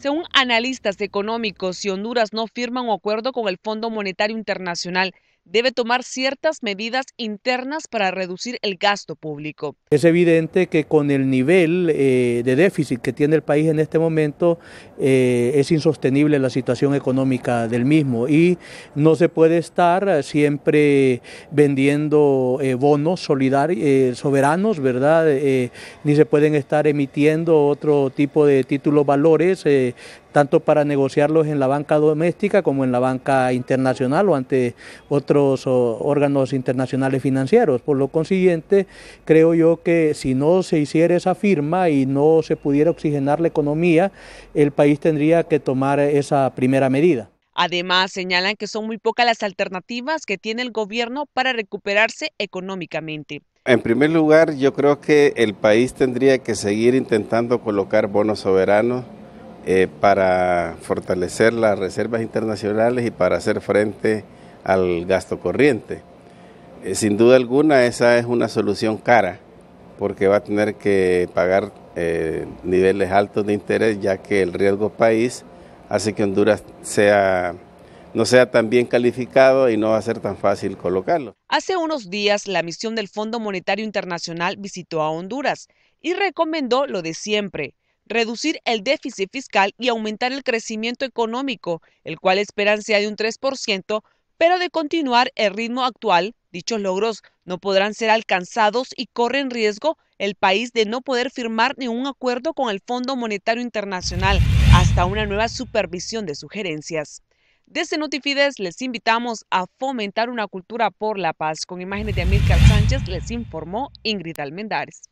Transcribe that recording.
Según analistas económicos, si Honduras no firma un acuerdo con el Fondo Monetario Internacional, debe tomar ciertas medidas internas para reducir el gasto público. Es evidente que con el nivel eh, de déficit que tiene el país en este momento eh, es insostenible la situación económica del mismo y no se puede estar siempre vendiendo eh, bonos soberanos, ¿verdad? ni se pueden estar emitiendo otro tipo de títulos valores tanto para negociarlos en la banca doméstica como en la banca internacional o ante otros órganos internacionales financieros. Por lo consiguiente, creo yo que si no se hiciera esa firma y no se pudiera oxigenar la economía, el país tendría que tomar esa primera medida. Además, señalan que son muy pocas las alternativas que tiene el gobierno para recuperarse económicamente. En primer lugar, yo creo que el país tendría que seguir intentando colocar bonos soberanos eh, para fortalecer las reservas internacionales y para hacer frente al gasto corriente. Eh, sin duda alguna esa es una solución cara porque va a tener que pagar eh, niveles altos de interés ya que el riesgo país hace que Honduras sea no sea tan bien calificado y no va a ser tan fácil colocarlo. Hace unos días la misión del Fondo Monetario Internacional visitó a Honduras y recomendó lo de siempre, reducir el déficit fiscal y aumentar el crecimiento económico, el cual esperan sea de un 3%, pero de continuar el ritmo actual, dichos logros no podrán ser alcanzados y corre en riesgo el país de no poder firmar ningún acuerdo con el Fondo Monetario Internacional hasta una nueva supervisión de sugerencias. Desde Notifides les invitamos a fomentar una cultura por la paz. Con imágenes de Amílcar Sánchez les informó Ingrid Almendares.